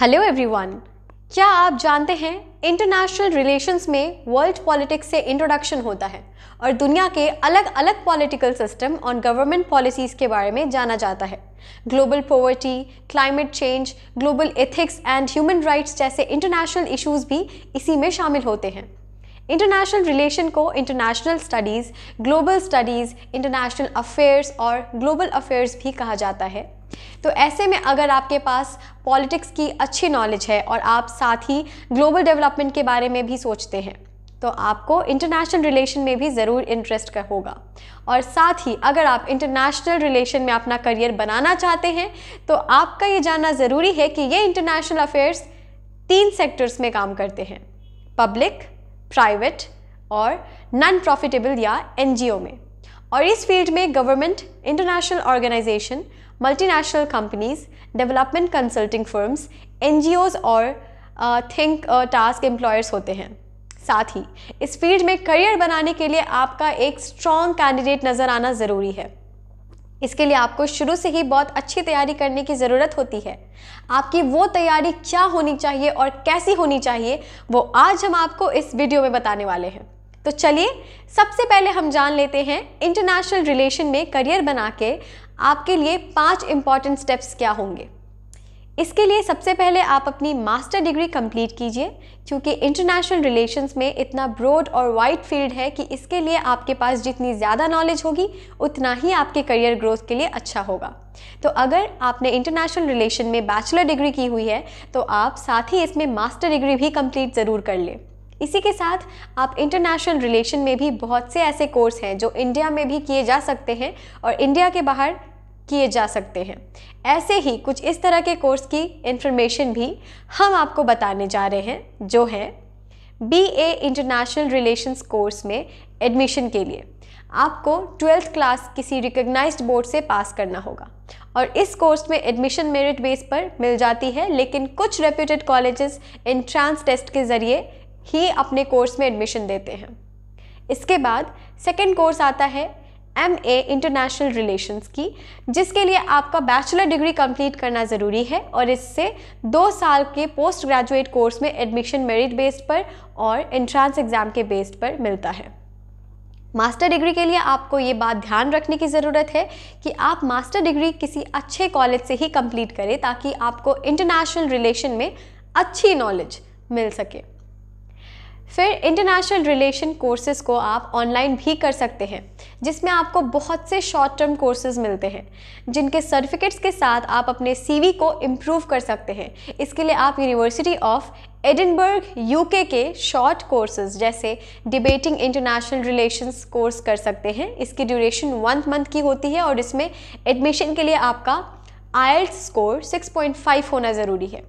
hello everyone क्या आप जानते हैं इंटरनेशनल रिलेशंस में वर्ल्ड पॉलिटिक्स से इंट्रोडक्शन होता है और दुनिया के अलग अलग पॉलिटिकल सिस्टम और गवर्नमेंट पॉलिसीज़ के बारे में जाना जाता है global poverty climate change global ethics and human rights जैसे इंटरनेशनल इशूज़ भी इसी में शामिल होते हैं इंटरनेशनल रिलेशन को international studies global studies international affairs और ग्लोबल अफेयर्स भी कहा जाता है तो ऐसे में अगर आपके पास पॉलिटिक्स की अच्छी नॉलेज है और आप साथ ही ग्लोबल डेवलपमेंट के बारे में भी सोचते हैं तो आपको इंटरनेशनल रिलेशन में भी ज़रूर इंटरेस्ट का होगा और साथ ही अगर आप इंटरनेशनल रिलेशन में अपना करियर बनाना चाहते हैं तो आपका ये जानना ज़रूरी है कि ये इंटरनेशनल अफेयर्स तीन सेक्टर्स में काम करते हैं पब्लिक प्राइवेट और नॉन प्रॉफिटेबल या एन में और इस फील्ड में government international organisation multinational companies development consulting firms एन और थिंक टास्क एम्प्लॉयर्स होते हैं साथ ही इस फील्ड में करियर बनाने के लिए आपका एक स्ट्रॉन्ग कैंडिडेट नज़र आना ज़रूरी है इसके लिए आपको शुरू से ही बहुत अच्छी तैयारी करने की ज़रूरत होती है आपकी वो तैयारी क्या होनी चाहिए और कैसी होनी चाहिए वो आज हम आपको इस वीडियो में बताने वाले हैं तो चलिए सबसे पहले हम जान लेते हैं इंटरनेशनल रिलेशन में करियर बना के आपके लिए पाँच इंपॉर्टेंट स्टेप्स क्या होंगे इसके लिए सबसे पहले आप अपनी मास्टर डिग्री कंप्लीट कीजिए क्योंकि इंटरनेशनल रिलेशंस में इतना ब्रॉड और वाइड फील्ड है कि इसके लिए आपके पास जितनी ज़्यादा नॉलेज होगी उतना ही आपके करियर ग्रोथ के लिए अच्छा होगा तो अगर आपने इंटरनेशनल रिलेशन में बैचलर डिग्री की हुई है तो आप साथ ही इसमें मास्टर डिग्री भी कंप्लीट ज़रूर कर लें इसी के साथ आप इंटरनेशनल रिलेशन में भी बहुत से ऐसे कोर्स हैं जो इंडिया में भी किए जा सकते हैं और इंडिया के बाहर किए जा सकते हैं ऐसे ही कुछ इस तरह के कोर्स की इंफॉर्मेशन भी हम आपको बताने जा रहे हैं जो है B A international relations course में एडमिशन के लिए आपको ट्वेल्थ क्लास किसी रिकग्नाइज्ड बोर्ड से पास करना होगा और इस कोर्स में एडमिशन मेरिट बेस पर मिल जाती है लेकिन कुछ रेप्यूटेड कॉलेजेस इंट्रांस टेस्ट के ज़रिए ही अपने कोर्स में एडमिशन देते हैं इसके बाद सेकेंड कोर्स आता है एम ए इंटरनेशनल रिलेशंस की जिसके लिए आपका बैचलर डिग्री कंप्लीट करना ज़रूरी है और इससे दो साल के पोस्ट ग्रेजुएट कोर्स में एडमिशन मेरिट बेस्ड पर और एंट्रांस एग्ज़ाम के बेस्ड पर मिलता है मास्टर डिग्री के लिए आपको ये बात ध्यान रखने की ज़रूरत है कि आप मास्टर डिग्री किसी अच्छे कॉलेज से ही कंप्लीट करें ताकि आपको इंटरनेशनल रिलेशन में अच्छी नॉलेज मिल सके फिर इंटरनेशनल रिलेशन कोर्सेज को आप ऑनलाइन भी कर सकते हैं जिसमें आपको बहुत से शॉर्ट टर्म कोर्सेज मिलते हैं जिनके सर्टिफिकेट्स के साथ आप अपने सीवी को इम्प्रूव कर सकते हैं इसके लिए आप यूनिवर्सिटी ऑफ एडिनबर्ग यूके के शॉर्ट कोर्सेज जैसे डिबेटिंग इंटरनेशनल रिलेशंस कोर्स कर सकते हैं इसकी ड्यूरेशन वन मंथ की होती है और इसमें एडमिशन के लिए आपका आयल्स स्कोर 6.5 होना ज़रूरी है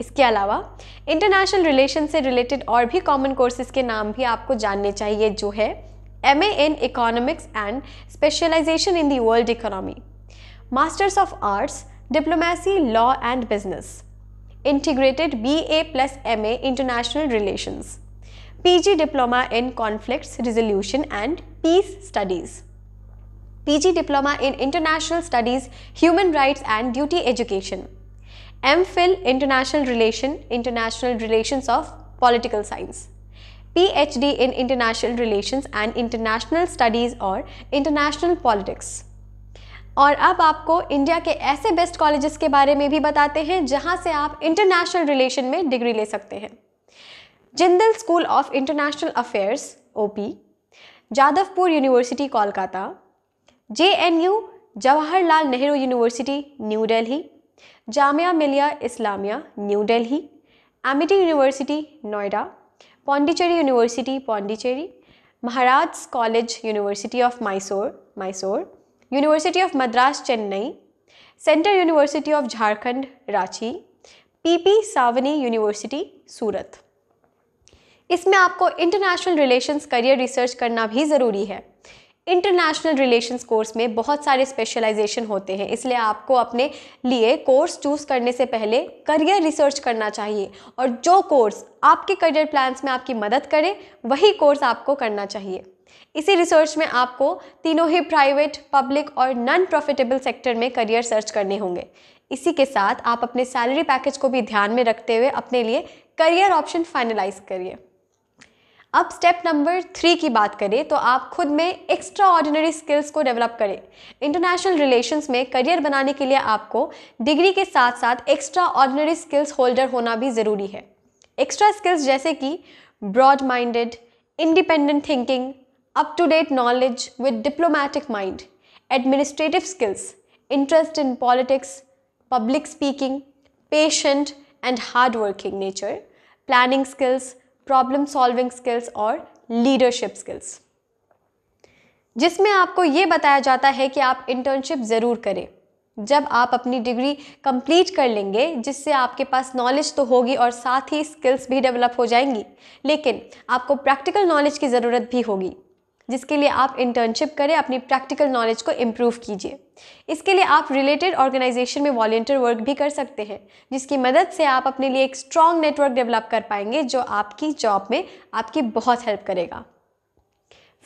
इसके अलावा इंटरनेशनल रिलेशन से रिलेटेड और भी कॉमन कोर्सेज के नाम भी आपको जानने चाहिए जो है M A in economics and specialisation in the world economy masters of arts diplomacy law and business integrated B A plus M A international relations G diploma in conflict resolution and peace studies P G diploma in international studies human rights and duty education M phil international relation international relation of political science PhD in International Relations and International Studies और International Politics और अब आपको India के ऐसे best colleges के बारे में भी बताते हैं जहां से आप इंटरनेशनल रिलेशन में डिग्री ले सकते हैं Jindal School of International Affairs OP Jadavpur University Kolkata J Jawaharlal Nehru University New Delhi Jamia Millia Islamia New Delhi Amity University Noida Pondicherry University Pondicherry Maharaj College University of Mysore Mysore University of Madras Chennai Central University of Jharkhand Ranchi PP Savani University Surat इसमें आपको इंटरनेशनल रिलेशंस करियर रिसर्च करना भी ज़रूरी है इंटरनेशनल रिलेशंस कोर्स में बहुत सारे स्पेशलाइजेशन होते हैं इसलिए आपको अपने लिए कोर्स चूज़ करने से पहले करियर रिसर्च करना चाहिए और जो कोर्स आपके करियर प्लान्स में आपकी मदद करे वही कोर्स आपको करना चाहिए इसी रिसर्च में आपको तीनों ही प्राइवेट पब्लिक और नॉन प्रॉफिटेबल सेक्टर में करियर सर्च करने होंगे इसी के साथ आप अपने सैलरी पैकेज को भी ध्यान में रखते हुए अपने लिए करियर ऑप्शन फाइनलाइज करिए अब स्टेप नंबर थ्री की बात करें तो आप खुद में एक्स्ट्रा ऑर्डिनरी स्किल्स को डेवलप करें इंटरनेशनल रिलेशंस में करियर बनाने के लिए आपको डिग्री के साथ साथ एक्स्ट्रा ऑर्डिनरी स्किल्स होल्डर होना भी ज़रूरी है एक्स्ट्रा स्किल्स जैसे कि broad minded independent thinking up to date knowledge with diplomatic mind administrative skills interest in politics public speaking patient and hard working nature planning skills problem solving skills और leadership skills जिसमें आपको ये बताया जाता है कि आप इंटर्नशिप ज़रूर करें जब आप अपनी डिग्री कंप्लीट कर लेंगे जिससे आपके पास नॉलेज तो होगी और साथ ही स्किल्स भी डेवलप हो जाएंगी लेकिन आपको प्रैक्टिकल नॉलेज की ज़रूरत भी होगी जिसके लिए आप इंटर्नशिप करें अपनी प्रैक्टिकल नॉलेज को इम्प्रूव कीजिए इसके लिए आप रिलेटेड ऑर्गेनाइजेशन में वॉल्टियर वर्क भी कर सकते हैं जिसकी मदद से आप अपने लिए एक स्ट्रॉन्ग नेटवर्क डेवलप कर पाएंगे जो आपकी जॉब में आपकी बहुत हेल्प करेगा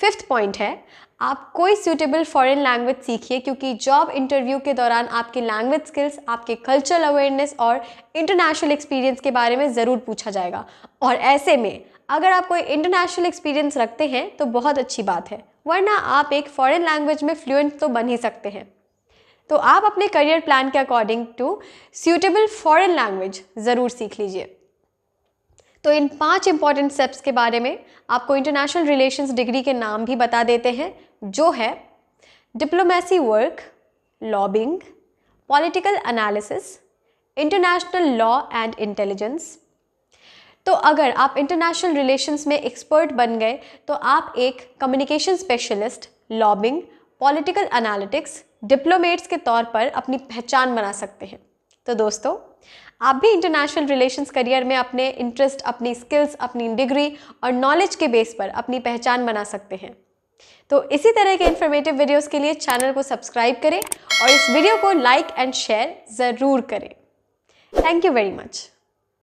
फिफ्थ पॉइंट है आप कोई सूटेबल फॉरेन लैंग्वेज सीखिए क्योंकि जॉब इंटरव्यू के दौरान आपकी लैंग्वेज स्किल्स आपके कल्चरल अवेयरनेस और इंटरनेशनल एक्सपीरियंस के बारे में ज़रूर पूछा जाएगा और ऐसे में अगर आप कोई इंटरनेशनल एक्सपीरियंस रखते हैं तो बहुत अच्छी बात है वरना आप एक फॉरेन लैंग्वेज में फ्लुएंट तो बन ही सकते हैं तो आप अपने करियर प्लान के according to suitable foreign language ज़रूर सीख लीजिए तो इन पांच इंपॉर्टेंट स्टेप्स के बारे में आपको इंटरनेशनल रिलेशंस डिग्री के नाम भी बता देते हैं जो है diplomacy work lobbying political analysis international law and intelligence तो अगर आप इंटरनेशनल रिलेशंस में एक्सपर्ट बन गए तो आप एक communication specialist lobbying political analytics diplomats के तौर पर अपनी पहचान बना सकते हैं तो दोस्तों आप भी इंटरनेशनल रिलेशंस करियर में अपने इंटरेस्ट अपनी स्किल्स अपनी डिग्री और नॉलेज के बेस पर अपनी पहचान बना सकते हैं तो इसी तरह के इन्फॉर्मेटिव वीडियोस के लिए चैनल को सब्सक्राइब करें और इस वीडियो को लाइक एंड शेयर ज़रूर करें थैंक यू वेरी मच